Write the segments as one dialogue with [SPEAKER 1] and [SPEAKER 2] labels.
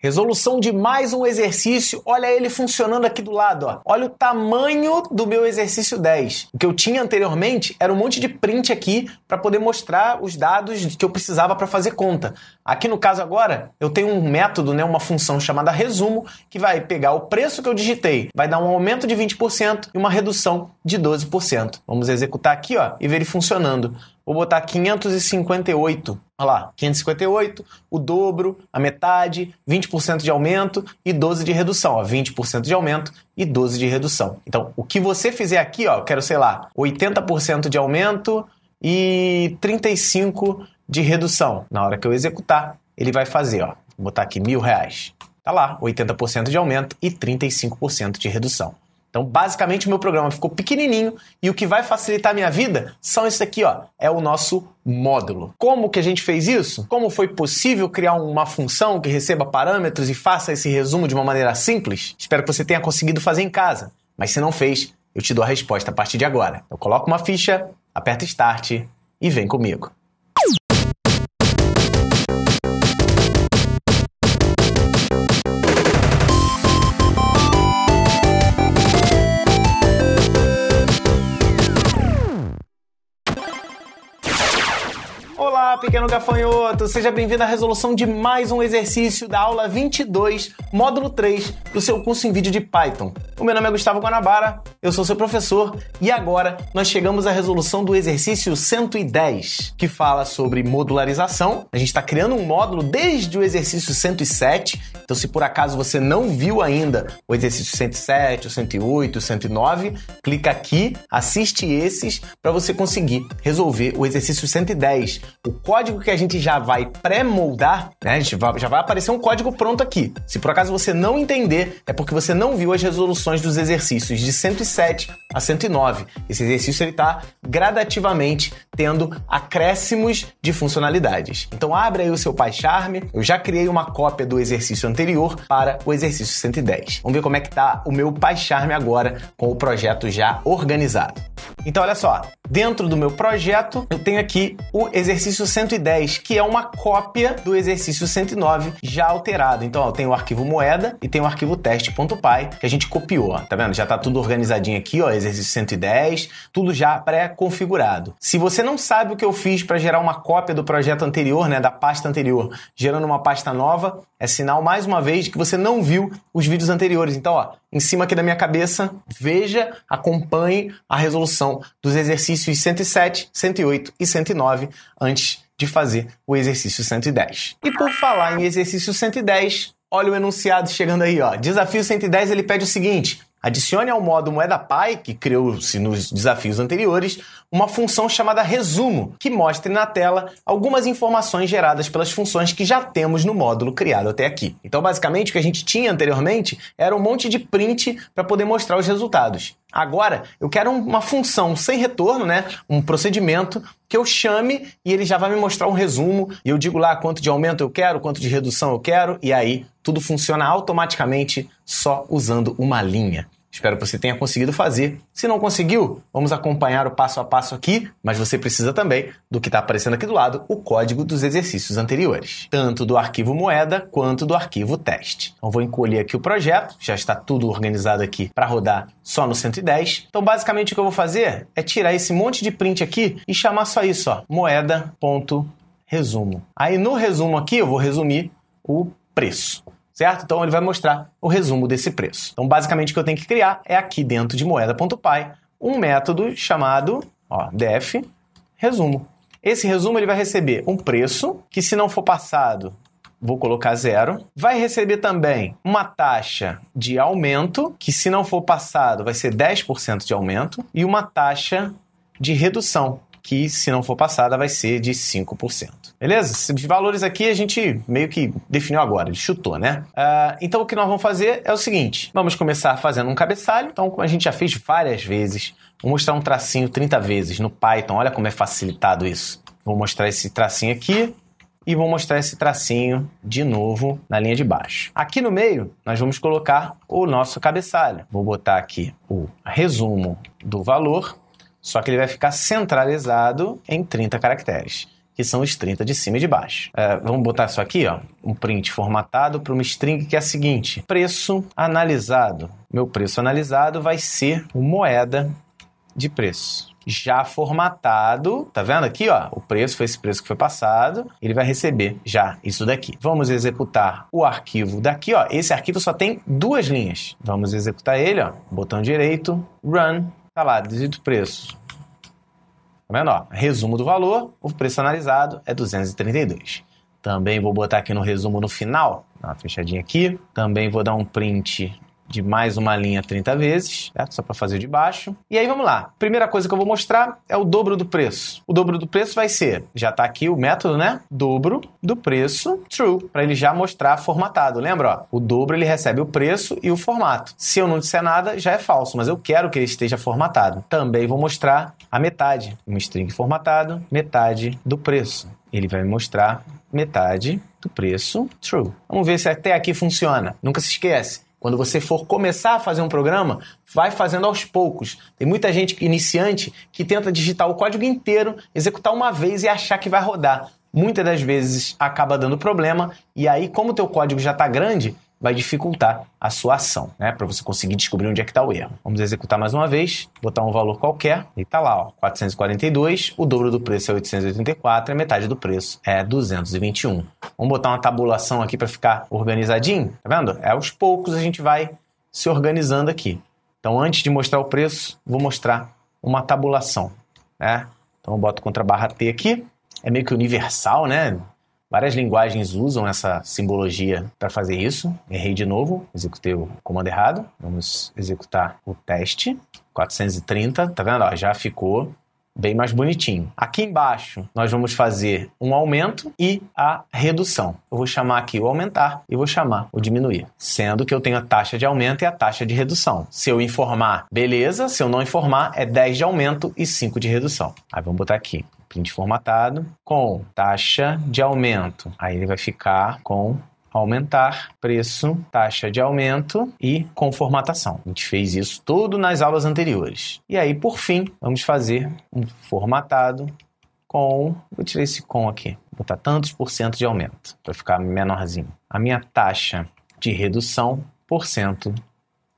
[SPEAKER 1] Resolução de mais um exercício, olha ele funcionando aqui do lado, ó. olha o tamanho do meu exercício 10. O que eu tinha anteriormente era um monte de print aqui para poder mostrar os dados que eu precisava para fazer conta. Aqui no caso agora, eu tenho um método, né, uma função chamada resumo, que vai pegar o preço que eu digitei, vai dar um aumento de 20% e uma redução de 12%. Vamos executar aqui ó, e ver ele funcionando vou botar 558. Olha lá, 558, o dobro, a metade, 20% de aumento e 12 de redução. Ó, 20% de aumento e 12 de redução. Então, o que você fizer aqui, ó, eu quero, sei lá, 80% de aumento e 35 de redução. Na hora que eu executar, ele vai fazer, ó. Vou botar aqui mil reais. Tá lá, 80% de aumento e 35% de redução. Então, basicamente, o meu programa ficou pequenininho e o que vai facilitar a minha vida são isso aqui, ó, é o nosso módulo. Como que a gente fez isso? Como foi possível criar uma função que receba parâmetros e faça esse resumo de uma maneira simples? Espero que você tenha conseguido fazer em casa, mas se não fez, eu te dou a resposta a partir de agora. Eu coloco uma ficha, aperta Start e vem comigo. Olá, pequeno é gafanhoto! Seja bem-vindo à resolução de mais um exercício da aula 22, módulo 3, do seu curso em vídeo de Python. O meu nome é Gustavo Guanabara, eu sou seu professor e agora nós chegamos à resolução do exercício 110, que fala sobre modularização. A gente está criando um módulo desde o exercício 107, então se por acaso você não viu ainda o exercício 107, o 108, o 109, clica aqui, assiste esses para você conseguir resolver o exercício 110, o código que a gente já vai pré-moldar, né? A gente já vai aparecer um código pronto aqui. Se por acaso você não entender, é porque você não viu as resoluções dos exercícios de 107 a 109. Esse exercício ele está gradativamente tendo acréscimos de funcionalidades. Então abre aí o seu PyCharm. Eu já criei uma cópia do exercício anterior para o exercício 110. Vamos ver como é que tá o meu PyCharm agora com o projeto já organizado. Então olha só, Dentro do meu projeto, eu tenho aqui o exercício 110, que é uma cópia do exercício 109 já alterado. Então, ó, eu tenho o arquivo moeda e tem o arquivo teste.py que a gente copiou, ó, tá vendo? Já tá tudo organizadinho aqui, ó, exercício 110, tudo já pré-configurado. Se você não sabe o que eu fiz para gerar uma cópia do projeto anterior, né, da pasta anterior, gerando uma pasta nova, é sinal mais uma vez que você não viu os vídeos anteriores. Então, ó, em cima aqui da minha cabeça, veja, acompanhe a resolução dos exercícios 107, 108 e 109 antes de fazer o exercício 110. E por falar em exercício 110, olha o enunciado chegando aí, ó. Desafio 110 ele pede o seguinte: Adicione ao modo moeda pai, que criou-se nos desafios anteriores, uma função chamada resumo, que mostre na tela algumas informações geradas pelas funções que já temos no módulo criado até aqui. Então, basicamente, o que a gente tinha anteriormente era um monte de print para poder mostrar os resultados. Agora, eu quero uma função sem retorno, né? Um procedimento que eu chame e ele já vai me mostrar um resumo e eu digo lá quanto de aumento eu quero, quanto de redução eu quero e aí tudo funciona automaticamente só usando uma linha. Espero que você tenha conseguido fazer. Se não conseguiu, vamos acompanhar o passo a passo aqui, mas você precisa também do que está aparecendo aqui do lado, o código dos exercícios anteriores, tanto do arquivo moeda quanto do arquivo teste. Então vou encolher aqui o projeto, já está tudo organizado aqui para rodar só no 110. Então basicamente o que eu vou fazer é tirar esse monte de print aqui e chamar só isso, ó, moeda.resumo. Aí no resumo aqui eu vou resumir o preço certo? Então ele vai mostrar o resumo desse preço. Então basicamente o que eu tenho que criar é aqui dentro de moeda.py um método chamado ó, def resumo. Esse resumo ele vai receber um preço que se não for passado Vou colocar zero. Vai receber também uma taxa de aumento, que se não for passado vai ser 10% de aumento, e uma taxa de redução, que se não for passada vai ser de 5%. Beleza? Esses valores aqui a gente meio que definiu agora, chutou, né? Uh, então o que nós vamos fazer é o seguinte, vamos começar fazendo um cabeçalho, então como a gente já fez várias vezes, vou mostrar um tracinho 30 vezes no Python, olha como é facilitado isso. Vou mostrar esse tracinho aqui, e vou mostrar esse tracinho de novo na linha de baixo. Aqui no meio, nós vamos colocar o nosso cabeçalho. Vou botar aqui o resumo do valor só que ele vai ficar centralizado em 30 caracteres, que são os 30 de cima e de baixo. É, vamos botar isso aqui, ó, um print formatado para uma string que é a seguinte: preço analisado. Meu preço analisado vai ser moeda de preço já formatado, tá vendo aqui, ó? O preço foi esse preço que foi passado, ele vai receber já isso daqui. Vamos executar o arquivo daqui, ó. Esse arquivo só tem duas linhas. Vamos executar ele, ó. Botão direito, run Está lá, dígito preço. Tá vendo? Ó, resumo do valor, o preço analisado é 232. Também vou botar aqui no resumo no final, dá uma fechadinha aqui. Também vou dar um print de mais uma linha 30 vezes, certo? Tá? só para fazer de baixo. E aí vamos lá. Primeira coisa que eu vou mostrar é o dobro do preço. O dobro do preço vai ser, já está aqui o método, né? Dobro do preço true, para ele já mostrar formatado. Lembra? Ó, o dobro ele recebe o preço e o formato. Se eu não disser nada, já é falso, mas eu quero que ele esteja formatado. Também vou mostrar a metade, um string formatado, metade do preço. Ele vai me mostrar metade do preço true. Vamos ver se até aqui funciona. Nunca se esquece quando você for começar a fazer um programa, vai fazendo aos poucos. Tem muita gente iniciante que tenta digitar o código inteiro, executar uma vez e achar que vai rodar. Muitas das vezes acaba dando problema e aí como o teu código já está grande, vai dificultar a sua ação, né? Para você conseguir descobrir onde é que está o erro. Vamos executar mais uma vez, botar um valor qualquer, e tá lá, ó, 442, o dobro do preço é 884, a metade do preço é 221. Vamos botar uma tabulação aqui para ficar organizadinho, tá vendo? É aos poucos a gente vai se organizando aqui. Então, antes de mostrar o preço, vou mostrar uma tabulação, né? Então, eu boto contra barra T aqui, é meio que universal, né? Várias linguagens usam essa simbologia para fazer isso. Errei de novo, executei o comando errado. Vamos executar o teste. 430, tá vendo? Ó, já ficou bem mais bonitinho. Aqui embaixo, nós vamos fazer um aumento e a redução. Eu vou chamar aqui o aumentar e vou chamar o diminuir, sendo que eu tenho a taxa de aumento e a taxa de redução. Se eu informar, beleza, se eu não informar, é 10 de aumento e 5 de redução. Aí vamos botar aqui print formatado, com taxa de aumento. Aí ele vai ficar com aumentar preço, taxa de aumento e com formatação. A gente fez isso tudo nas aulas anteriores. E aí, por fim, vamos fazer um formatado com, vou tirar esse com aqui, vou botar tantos por cento de aumento para ficar menorzinho. A minha taxa de redução por cento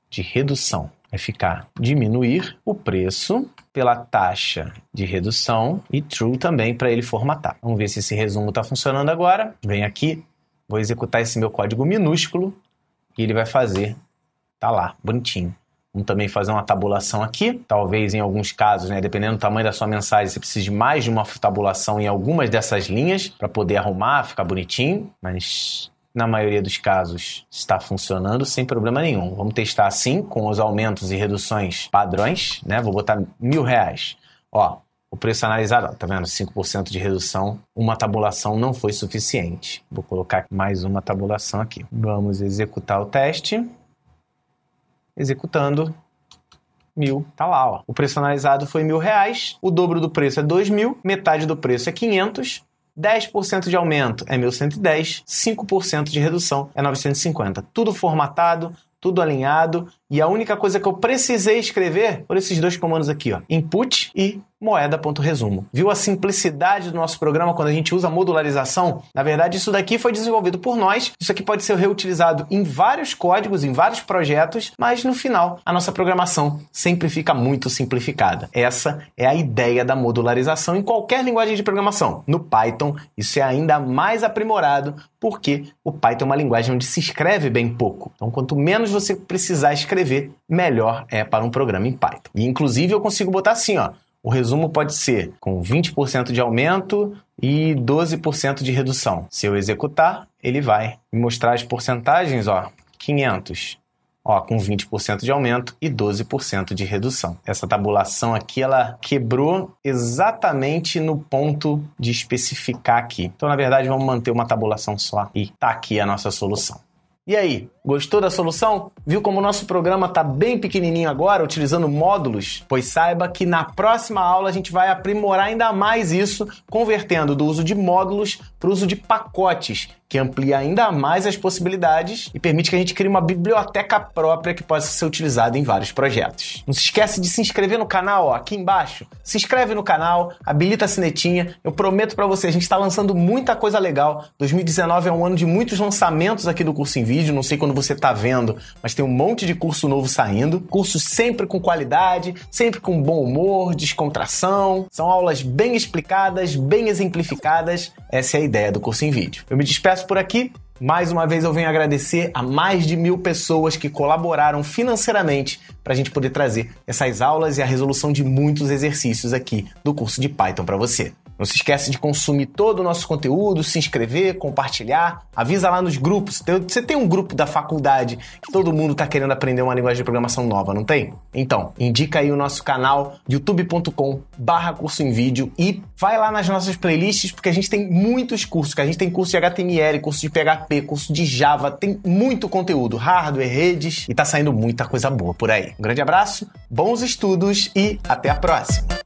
[SPEAKER 1] de redução vai ficar diminuir o preço pela taxa de redução e true também para ele formatar. Vamos ver se esse resumo está funcionando agora. Vem aqui, vou executar esse meu código minúsculo e ele vai fazer, tá lá, bonitinho. Vamos também fazer uma tabulação aqui. Talvez em alguns casos, né, dependendo do tamanho da sua mensagem, você precise mais de uma tabulação em algumas dessas linhas para poder arrumar, ficar bonitinho. Mas na maioria dos casos, está funcionando sem problema nenhum. Vamos testar assim, com os aumentos e reduções padrões, né? Vou botar mil reais. Ó, o preço analisado, ó, tá vendo? 5% de redução, uma tabulação não foi suficiente. Vou colocar mais uma tabulação aqui. Vamos executar o teste. Executando. Mil, tá lá, ó. O preço analisado foi mil reais, o dobro do preço é dois mil, metade do preço é 500, 10% de aumento é 1110, 5% de redução é 950. Tudo formatado, tudo alinhado. E a única coisa que eu precisei escrever foram esses dois comandos aqui, ó, input e moeda.resumo. Viu a simplicidade do nosso programa quando a gente usa modularização? Na verdade, isso daqui foi desenvolvido por nós. Isso aqui pode ser reutilizado em vários códigos, em vários projetos, mas no final a nossa programação sempre fica muito simplificada. Essa é a ideia da modularização em qualquer linguagem de programação. No Python, isso é ainda mais aprimorado porque o Python é uma linguagem onde se escreve bem pouco. Então, quanto menos você precisar escrever, melhor é para um programa em Python. E inclusive eu consigo botar assim, ó, o resumo pode ser com 20% de aumento e 12% de redução. Se eu executar, ele vai me mostrar as porcentagens, ó, 500, ó, com 20% de aumento e 12% de redução. Essa tabulação aqui, ela quebrou exatamente no ponto de especificar aqui. Então, na verdade, vamos manter uma tabulação só e tá aqui a nossa solução. E aí, Gostou da solução? Viu como o nosso programa está bem pequenininho agora, utilizando módulos? Pois saiba que na próxima aula a gente vai aprimorar ainda mais isso, convertendo do uso de módulos para o uso de pacotes, que amplia ainda mais as possibilidades e permite que a gente crie uma biblioteca própria que possa ser utilizada em vários projetos. Não se esquece de se inscrever no canal, ó, aqui embaixo. Se inscreve no canal, habilita a sinetinha. Eu prometo para você, a gente está lançando muita coisa legal. 2019 é um ano de muitos lançamentos aqui do curso em vídeo, não sei quando quando você está vendo, mas tem um monte de curso novo saindo. Curso sempre com qualidade, sempre com bom humor, descontração. São aulas bem explicadas, bem exemplificadas. Essa é a ideia do curso em vídeo. Eu me despeço por aqui. Mais uma vez eu venho agradecer a mais de mil pessoas que colaboraram financeiramente para a gente poder trazer essas aulas e a resolução de muitos exercícios aqui do curso de Python para você. Não se esquece de consumir todo o nosso conteúdo, se inscrever, compartilhar, avisa lá nos grupos. Você tem um grupo da faculdade que todo mundo está querendo aprender uma linguagem de programação nova, não tem? Então, indica aí o nosso canal youtube.com barra curso em vídeo e vai lá nas nossas playlists, porque a gente tem muitos cursos, que a gente tem curso de HTML, curso de PHP, curso de Java, tem muito conteúdo, hardware, redes, e tá saindo muita coisa boa por aí. Um grande abraço, bons estudos e até a próxima!